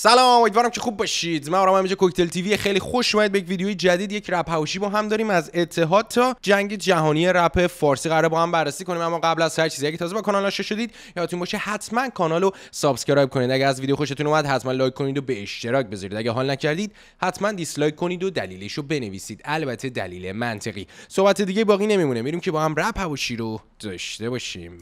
سلام امیدوارم که خوب باشید من آرام امیجا کوکتل تیوی خیلی خوش اومدید به یک ویدیوی جدید یک رپ هاوشی با هم داریم از اتحاد تا جنگ جهانی رپ فارسی قرار با هم بررسی کنیم اما قبل از هر چیزی اگه تازه با کانال آشنا شدید یادتون باشه حتما کانال رو سابسکرایب کنید اگه از ویدیو خوشتون اومد حتما لایک کنید و به اشتراک بذارید اگه حال نکردید حتما دیسلایک کنید و دلیلش رو بنویسید البته دلیل منطقی صحبت دیگه باقی نمیمونه میریم که با هم رپ هاوشی رو داشته باشیم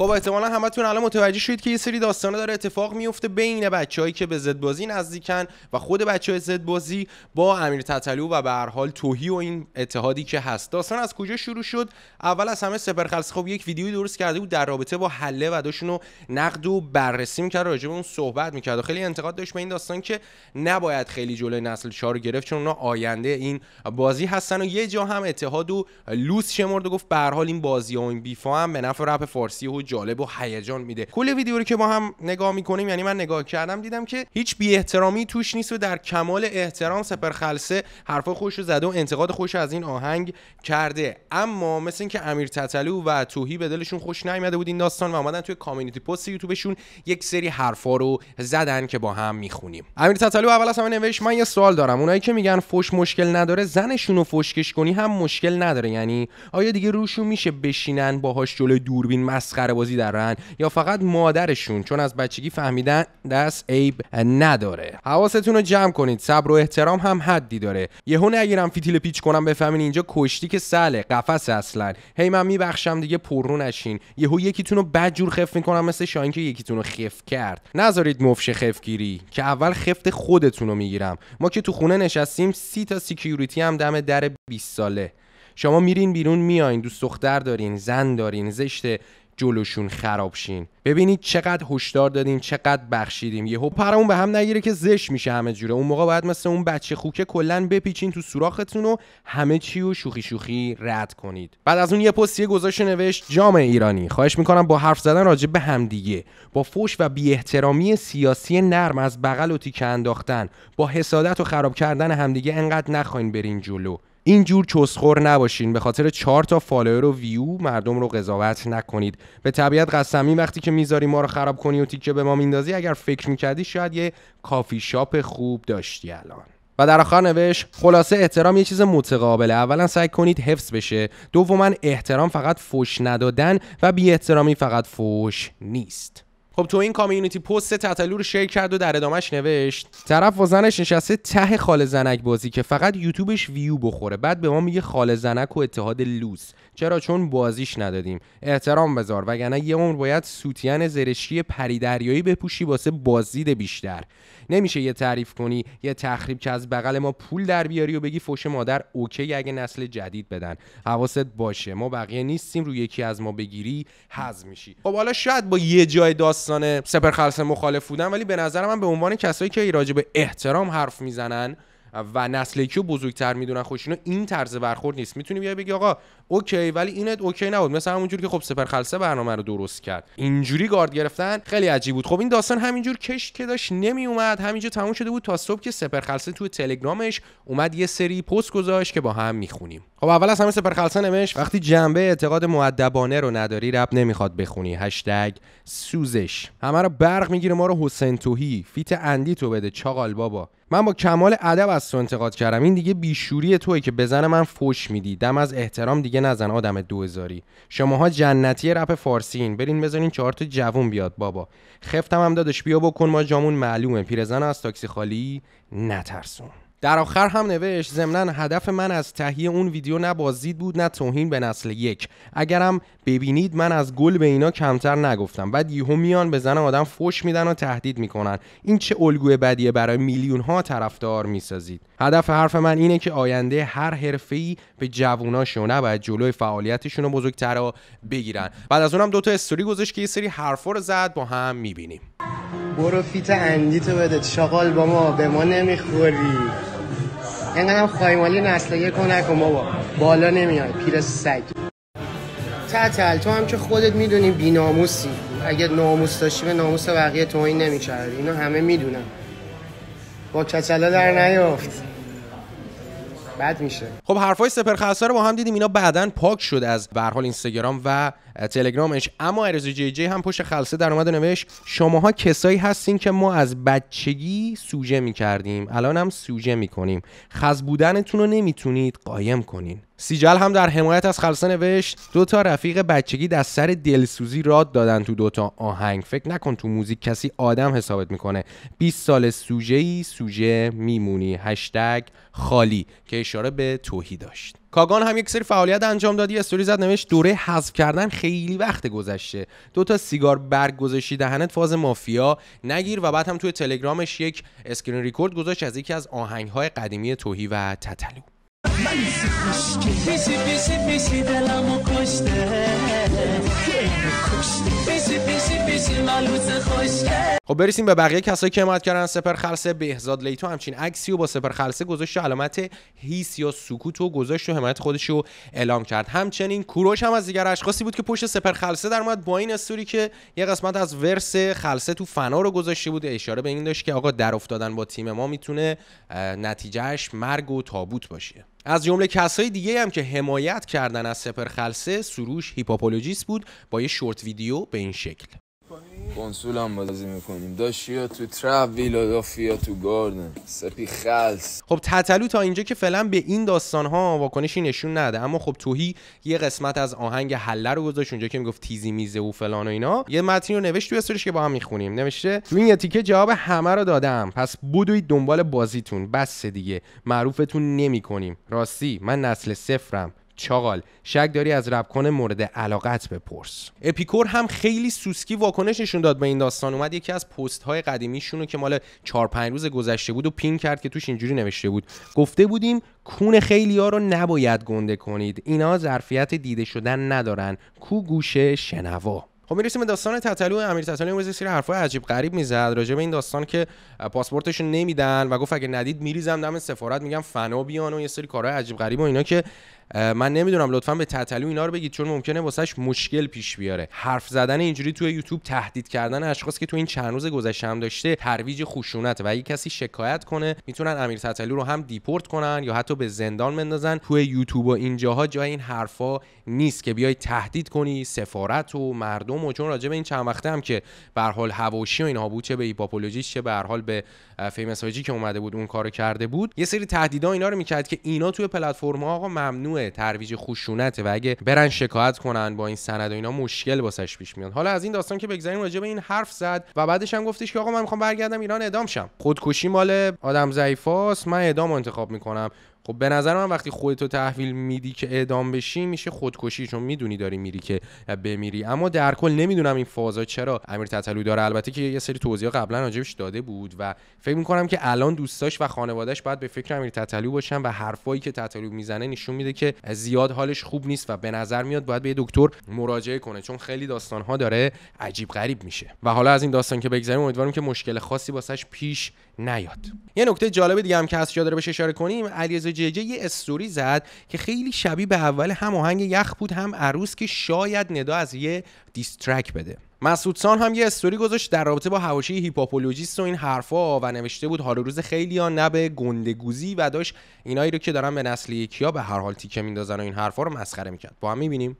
خب احتمالا همتون الان متوجه شدید که یه سری داستانا داره اتفاق میفته بین بچههایی که به زد بازی نزدیکن و خود بچه های زد بازی با امیر تتلو و به هر حال توهی و این اتحادی که هست داستان از کجا شروع شد اول از همه خلص خب یک ویدیو درست کرده بود در رابطه با حله و داشون رو نقد و بررسی میکرد راجع به اون صحبت میکرد و خیلی انتقاد داشت به این داستان که نباید خیلی جلوی نسل 4 گرفت چون اونا آینده این بازی هستن و یه جا هم اتحاد و لوس شمرد و گفت به هر حال این بازی و این بیفا هم به نفع رپ فارسی و جالب و هیجان میده کل ویدیو رو که ما هم نگاه میکنیم یعنی من نگاه کردم دیدم که هیچ بی احترامی توش نیست و در کمال احترام سپر خلسه حرفا خوش رو زده و انتقاد خوش از این آهنگ کرده اما مثل اینکه امیر تتلو و توهی به دلشون خوش نیامده بود این داستان و اومدن توی کامیونیتی پست یوتیوبشون یک سری حرفا رو زدن که با هم میخونیم امیر تتلو اول از همه نوشت من یه سوال دارم اونایی که میگن فوش مشکل نداره زنشون رو فشکش کنی هم مشکل نداره یعنی آیا دیگه روشون میشه بشینن باهاش جلوی دوربین مسخره درن یا فقط مادرشون چون از بچگی فهمیدن دست عیب نداره حواستون رو جمع کنید صبر و احترام هم حدی داره یهو نگیرم فیتیل پیچ کنم بفهمین اینجا کشتی که سله قفس اصلا هی من میبخشم دیگه پررو نشین یهو یکیتون رو بدجور خف میکنم مثل شاین که یکیتون رو خف کرد نذارید مفش خفگیری که اول خفت خودتون رو میگیرم ما که تو خونه نشستیم سی تا سیکیوریتی هم دم در 20 ساله شما میرین بیرون میاین دوست دختر دارین زن دارین زشته جلوشون خرابشین ببینید چقدر هشدار دادیم چقدر بخشیدیم یهو پرمون به هم نگیره که زش میشه همه جوره اون موقع باید مثل اون بچه خوکه کلا بپیچین تو سوراختون و همه چی و شوخی شوخی رد کنید بعد از اون یه پستی گذاشت نوشت جام ایرانی خواهش میکنم با حرف زدن راجع به همدیگه با فوش و بی احترامی سیاسی نرم از بغل و تیکه انداختن با حسادت و خراب کردن همدیگه انقدر نخواین برین جلو اینجور چسخور نباشین به خاطر چهار تا فالوور و ویو مردم رو قضاوت نکنید به طبیعت قسمی وقتی که میذاری ما رو خراب کنی و تیکه به ما میندازی اگر فکر میکردی شاید یه کافی شاپ خوب داشتی الان و در آخر نوشت خلاصه احترام یه چیز متقابله اولا سعی کنید حفظ بشه دوما احترام فقط فوش ندادن و بی احترامی فقط فوش نیست خب تو این کامیونیتی پست تتلو رو شیر کرد و در ادامش نوشت طرف با زنش نشسته ته خال زنک بازی که فقط یوتیوبش ویو بخوره بعد به ما میگه خال زنک و اتحاد لوس چرا چون بازیش ندادیم احترام بذار وگرنه یه عمر باید سوتیان زرشکی دریایی بپوشی واسه بازدید بیشتر نمیشه یه تعریف کنی یه تخریب که از بغل ما پول در بیاری و بگی فوش مادر اوکی اگه نسل جدید بدن حواست باشه ما بقیه نیستیم روی یکی از ما بگیری حذف میشی خب حالا شاید با یه جای داستان سپرخلص مخالف بودن ولی به نظر من به عنوان کسایی که راجع به احترام حرف میزنن و نسل کیو بزرگتر میدونن خوشینو این طرز برخورد نیست میتونی بیای بگی آقا اوکی ولی اینت اوکی نبود مثل همونجوری که خب سپر خلسه برنامه رو درست کرد اینجوری گارد گرفتن خیلی عجیب بود خب این داستان همینجور کش که داشت نمی اومد همینجا تموم شده بود تا صبح که سپر خلسه تو تلگرامش اومد یه سری پست گذاشت که با هم میخونیم خب اول از همه سپر خلسه نوشت وقتی جنبه اعتقاد مؤدبانه رو نداری رب نمیخواد بخونی هشتگ سوزش همه رو برق میگیره ما رو حسین توهی فیت اندی تو بده چاقال بابا من با کمال ادب از تو انتقاد کردم این دیگه بیشوری توی که بزن من فوش میدی دم از احترام دیگه نزن آدم دوزاری شماها جنتی رپ فارسین برین بزنین چهار تا جوون بیاد بابا خفتم هم دادش بیا بکن ما جامون معلومه پیرزن از تاکسی خالی نترسون در آخر هم نوشت ضمنا هدف من از تهیه اون ویدیو نه بازدید بود نه توهین به نسل یک اگرم ببینید من از گل به اینا کمتر نگفتم بعد یهو میان به زن آدم فوش میدن و تهدید میکنن این چه الگوی بدیه برای میلیون ها طرفدار میسازید هدف حرف من اینه که آینده هر ای به جووناشو و جلوی فعالیتشون رو بزرگتر بگیرن بعد از اونم دوتا استوری گذاشت که یه سری حرفا رو زد با هم میبینیم برو فیت اندی تو بده شغال با ما به ما نمیخوری هم خایمالی نسل یک و ما بابا بالا نمیای پیر سگ تتل تو هم که خودت میدونی ناموسی اگه ناموس داشتی به ناموس بقیه توهین نمیکردی اینو همه میدونن با کچلا در نیافت بد میشه خب حرفای سپرخسته رو با هم دیدیم اینا بعدا پاک شد از به حال اینستاگرام و تلگرامش اما ارزو جی جی هم پشت خلسه در اومد و نوشت شماها کسایی هستین که ما از بچگی سوژه میکردیم الان هم سوژه میکنیم خز بودنتون رو نمیتونید قایم کنین سیجل هم در حمایت از خلصه نوشت دو تا رفیق بچگی در سر دلسوزی راد دادن تو دوتا آهنگ فکر نکن تو موزیک کسی آدم حسابت میکنه 20 سال سوژه ای سوژه میمونی هشتگ خالی که اشاره به توهی داشت کاگان هم یک سری فعالیت انجام دادی استوری زد نوشت دوره حذف کردن خیلی وقت گذشته دو تا سیگار برگ دهنت فاز مافیا نگیر و بعد هم توی تلگرامش یک اسکرین ریکورد گذاشت از یکی از آهنگهای قدیمی توهی و تتلو خب برسیم به بقیه کسایی که حمایت کردن سپر خلصه بهزاد لیتو همچین عکسی و با سپر خلصه گذاشت علامت هیس یا سکوت و گذاشت و حمایت خودش رو اعلام کرد همچنین کوروش هم از دیگر اشخاصی بود که پشت سپر خلصه در اومد با این استوری که یه قسمت از ورس خلصه تو فنا رو گذاشته بود اشاره به این داشت که آقا در افتادن با تیم ما میتونه نتیجهش مرگ و تابوت باشه از جمله کسای دیگه هم که حمایت کردن از سپر خلسه سروش هیپاپولوژیست بود با یه شورت ویدیو به این شکل کنسول هم بازی میکنیم داشتی تو ترف ویلا تو گاردن سپی خلص خب تتلو تا اینجا که فعلا به این داستان ها واکنشی نشون نده اما خب توهی یه قسمت از آهنگ حله رو گذاشت اونجا که میگفت تیزی میزه و فلان و اینا یه متنی رو نوشت توی استوریش که با هم میخونیم نوشته تو این تیکه جواب همه رو دادم پس بودوی دنبال بازیتون بس دیگه معروفتون نمیکنیم راستی من نسل صفرم چاغال شک داری از ربکن مورد علاقت بپرس اپیکور هم خیلی سوسکی واکنش نشون داد به این داستان اومد یکی از پست های قدیمیشونو که مال 4 5 روز گذشته بود و پین کرد که توش اینجوری نوشته بود گفته بودیم کون خیلی ها رو نباید گنده کنید اینا ظرفیت دیده شدن ندارن کو گوشه شنوا خب میرسیم به داستان تتلو امیر تتلو امروز سری حرفای عجیب غریب میزد راجع به این داستان که پاسپورتشون نمیدن و گفت اگه ندید میریزم دم سفارت میگم فنا بیان و یه سری کارهای عجیب غریب و اینا که من نمیدونم لطفا به تتلو اینا رو بگید چون ممکنه واسش مشکل پیش بیاره حرف زدن اینجوری توی یوتیوب تهدید کردن اشخاص که تو این چند روز گذشته هم داشته ترویج خشونت و اگه کسی شکایت کنه میتونن امیر تتلو رو هم دیپورت کنن یا حتی به زندان بندازن توی یوتیوب و اینجاها جای این حرفا نیست که بیای تهدید کنی سفارت و مردم و چون راجع به این چند وقته هم که به حال هواشی و اینها بود چه به ایپاپولوژیست چه به حال به فیمساجی که اومده بود اون کارو کرده بود یه سری تهدیدا اینا رو میکرد که اینا توی پلتفرم ممنوع ترویج خشونت و اگه برن شکایت کنن با این سند و اینا مشکل واسش پیش میاد حالا از این داستان که بگذریم راجع به این حرف زد و بعدش هم گفتش که آقا من میخوام برگردم ایران اعدام شم خودکشی مال آدم ضعیفاست من اعدام انتخاب میکنم خب به نظر من وقتی خودتو تحویل میدی که اعدام بشی میشه خودکشی چون میدونی داری میری که بمیری اما در کل نمیدونم این فازا چرا امیر تتلو داره البته که یه سری توضیح قبلا راجبش داده بود و فکر میکنم که الان دوستاش و خانوادهش باید به فکر امیر تتلو باشن و حرفایی که تتلو میزنه نشون میده که زیاد حالش خوب نیست و به نظر میاد باید به دکتر مراجعه کنه چون خیلی داستان ها داره عجیب غریب میشه و حالا از این داستان که بگذریم امیدوارم که مشکل خاصی واسش پیش نیاد یه نکته جالب دیگه هم که از داره بهش اشاره کنیم علیرضا جیجه یه استوری زد که خیلی شبیه به اول هم آهنگ یخ بود هم عروس که شاید ندا از یه دیسترک بده سان هم یه استوری گذاشت در رابطه با حواشی هیپاپولوژیست و این حرفا و نوشته بود حال روز خیلی ها نه به گندگوزی و داشت اینایی رو که دارن به نسل یکیا به هر حال تیکه میندازن و این حرفا رو مسخره میکرد با هم میبینیم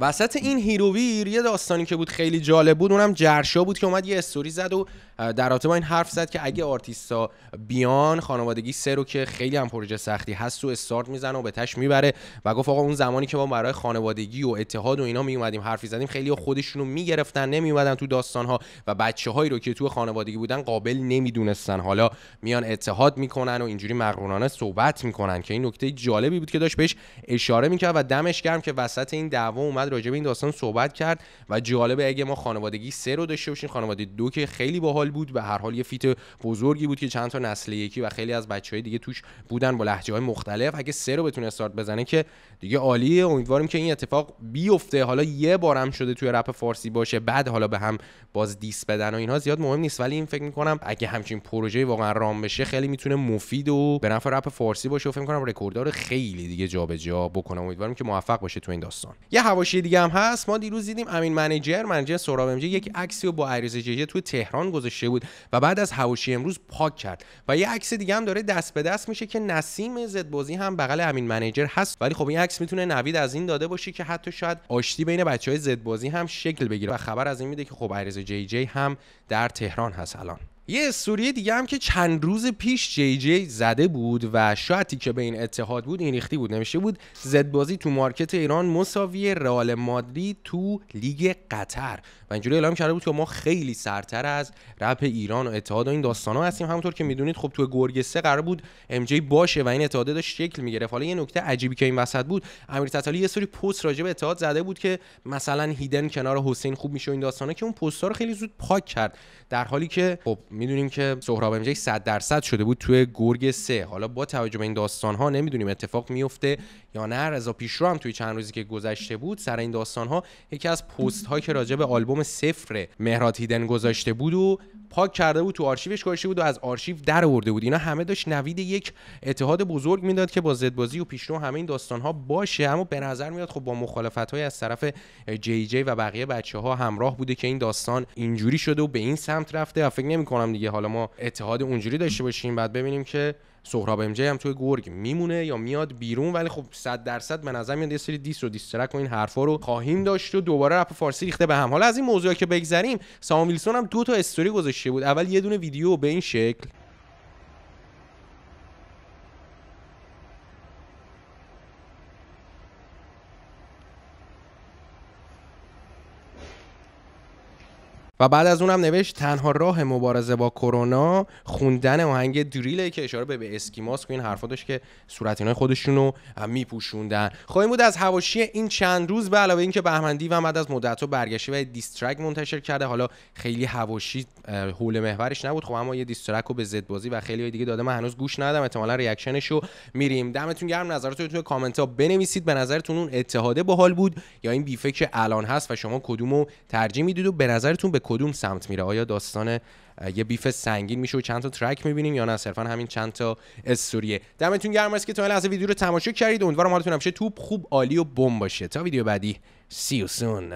وسط این هیروویر یه داستانی که بود خیلی جالب بود اونم جرشا بود که اومد یه استوری زد و در رابطه با این حرف زد که اگه آرتیستا بیان خانوادگی سه رو که خیلی هم پروژه سختی هست و استارت میزنه و به تش میبره و گفت آقا اون زمانی که ما برای خانوادگی و اتحاد و اینا می اومدیم حرفی زدیم خیلی خودشون رو میگرفتن نمی اومدن تو داستان ها و بچه هایی رو که تو خانوادگی بودن قابل نمیدونستن حالا میان اتحاد میکنن و اینجوری مغرورانه صحبت میکنن که این نکته جالبی بود که داشت بهش اشاره میکرد و دمش گرم که وسط این دعوا اومد راجع به این داستان صحبت کرد و جالبه اگه ما خانوادگی سه رو داشته باشیم خانواده دو که خیلی باحال بود به هر حال یه فیت بزرگی بود که چند تا نسل یکی و خیلی از های دیگه توش بودن با لحجه های مختلف اگه سه رو بتونه استارت بزنه که دیگه عالیه امیدواریم که این اتفاق بیفته حالا یه بارم شده توی رپ فارسی باشه بعد حالا به هم باز دیس بدن و اینها زیاد مهم نیست ولی این فکر میکنم اگه همچین پروژه واقعا رام بشه خیلی میتونه مفید و به نفع رپ فارسی باشه و فکر کنم رکورددار خیلی دیگه جابجا جا بکنم امیدوارم که موفق باشه تو این داستان یه حواشی دیگه هم هست ما دیروز دیدیم امین منیجر منیجر سوراب یک عکسی رو با عریض توی تهران گذاشته بود و بعد از حواشی امروز پاک کرد و یه عکس دیگه هم داره دست به دست میشه که نسیم زدبازی هم بغل امین منیجر هست ولی خب این عکس میتونه نوید از این داده باشه که حتی شاید آشتی بین بچهای زدبازی هم شکل بگیره و خبر از این میده که خب ایرز جی جی هم در تهران هست الان یه استوری دیگه هم که چند روز پیش جی جی زده بود و شاید که به این اتحاد بود این ریختی بود نمیشه بود زد بازی تو مارکت ایران مساوی رئال مادرید تو لیگ قطر و اینجوری اعلام کرده بود که ما خیلی سرتر از رپ ایران و اتحاد و این داستان ها هستیم همونطور که میدونید خب تو گرگ سه قرار بود ام جی باشه و این اتحاد داشت شکل میگرفت حالا یه نکته عجیبی که این وسط بود امیر تتالی یه سری پست راجع به اتحاد زده بود که مثلا هیدن کنار حسین خوب میشه این داستانا که اون پست‌ها رو خیلی زود پاک کرد در حالی که خب میدونیم که سهراب امجد 100 درصد شده بود توی گرگ سه حالا با توجه به این داستان ها نمیدونیم اتفاق میفته یا نه رضا پیشرو هم توی چند روزی که گذشته بود سر این داستان ها یکی از پست هایی که راجع به آلبوم صفر مهرات هیدن گذاشته بود و پاک کرده بود تو آرشیوش گذاشته بود و از آرشیو در آورده بود اینا همه داشت نوید یک اتحاد بزرگ میداد که با زدبازی و پیشرو همه این داستان ها باشه اما به نظر میاد خب با مخالفت های از طرف جی جی و بقیه بچه ها همراه بوده که این داستان اینجوری شده و به این سمت رفته و فکر نمی کنم دیگه حالا ما اتحاد اونجوری داشته باشیم بعد ببینیم که سهراب ام هم توی گرگ میمونه یا میاد بیرون ولی خب 100 درصد به نظر میاد یه سری دیس و دیسترک و این حرفا رو خواهیم داشت و دوباره رپ فارسی ریخته به هم حالا از این موضوعی که بگذریم سام ویلسون هم دو تا استوری گذاشته بود اول یه دونه ویدیو به این شکل بعد از اونم نوشت تنها راه مبارزه با کرونا خوندن آهنگ دریله که اشاره به, به اسکیماس و این حرفا داشت که صورتینای خودشون خودشونو میپوشوندن خب این بود از حواشی این چند روز به علاوه اینکه بهمندی و بعد از مدت برگشته و دیسترک منتشر کرده حالا خیلی حواشی حول محورش نبود خب اما یه دیسترک رو به زد بازی و خیلی دیگه داده من هنوز گوش ندادم احتمالا ریاکشنش رو میریم دمتون گرم نظراتتون توی کامنت ها بنویسید به نظرتون اون اتحاده باحال بود یا این بیفکر الان هست و شما کدومو ترجیح میدید و به نظرتون به کدوم سمت میره آیا داستان یه بیف سنگین میشه و چند تا ترک میبینیم یا نه صرفا همین چند تا استوریه دمتون گرم است که تا لحظه ویدیو رو تماشا کردید امیدوارم حالتون همیشه توپ خوب عالی و بم باشه تا ویدیو بعدی سی سون